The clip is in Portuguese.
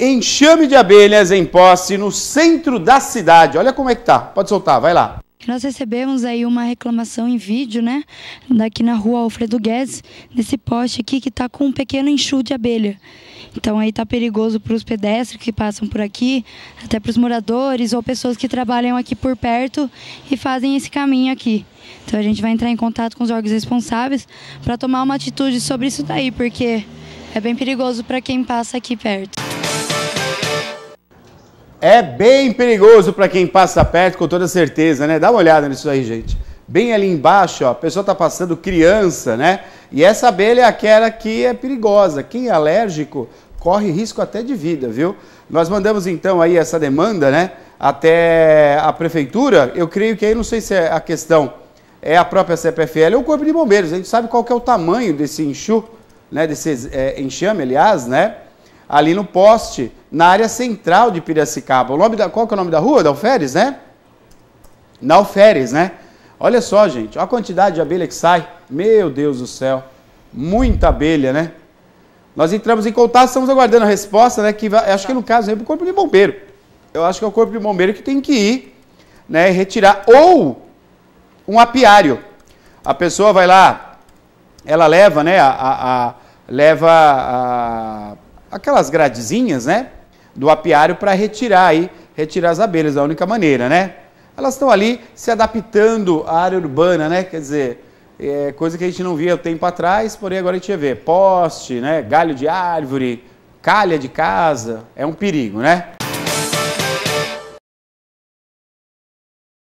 enxame de abelhas em posse no centro da cidade. Olha como é que tá. Pode soltar, vai lá. Nós recebemos aí uma reclamação em vídeo, né, daqui na rua Alfredo Guedes, desse poste aqui que está com um pequeno enxurro de abelha. Então aí está perigoso para os pedestres que passam por aqui, até para os moradores ou pessoas que trabalham aqui por perto e fazem esse caminho aqui. Então a gente vai entrar em contato com os órgãos responsáveis para tomar uma atitude sobre isso daí, porque é bem perigoso para quem passa aqui perto. É bem perigoso para quem passa perto, com toda certeza, né? Dá uma olhada nisso aí, gente. Bem ali embaixo, ó, a pessoa está passando criança, né? E essa abelha é aquela que é perigosa. Quem é alérgico corre risco até de vida, viu? Nós mandamos então aí essa demanda, né? Até a prefeitura. Eu creio que aí não sei se é a questão é a própria CPFL ou o Corpo de Bombeiros. A gente sabe qual que é o tamanho desse enxu, né? Desse é, enxame, aliás, né? ali no poste, na área central de Piracicaba. O nome da, qual que é o nome da rua? Dalferes, né? Dalferes, né? Olha só, gente, olha a quantidade de abelha que sai. Meu Deus do céu, muita abelha, né? Nós entramos em contato, estamos aguardando a resposta, né? Que vai, acho que no caso é o corpo de bombeiro. Eu acho que é o corpo de bombeiro que tem que ir, né? Retirar ou um apiário. A pessoa vai lá, ela leva, né? A, a, a leva a, aquelas gradezinhas, né? Do apiário para retirar aí, retirar as abelhas, da única maneira, né? Elas estão ali se adaptando à área urbana, né? Quer dizer, é coisa que a gente não via tempo atrás, porém agora a gente vê. Poste, né? Galho de árvore, calha de casa, é um perigo, né?